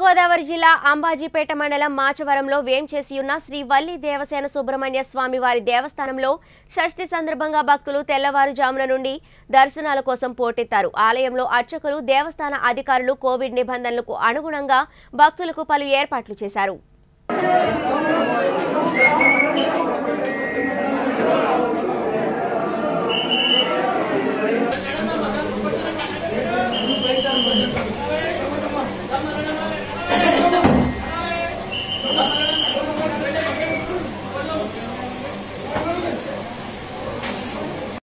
తూర్పుగోదావరి జిల్లా అంబాజీపేట మండలం మాచవరంలో వేంచేసియున్న శ్రీ వల్లి దేవసేన సుబ్రహ్మణ్య స్వామి వారి దేవస్థానంలో షష్ఠి సందర్భంగా భక్తులు తెల్లవారుజామున నుండి దర్శనాల కోసం పోటెత్తారు ఆలయంలో అర్చకులు దేవస్థాన అధికారులు కోవిడ్ నిబంధనలకు అనుగుణంగా భక్తులకు పలు ఏర్పాట్లు చేశారు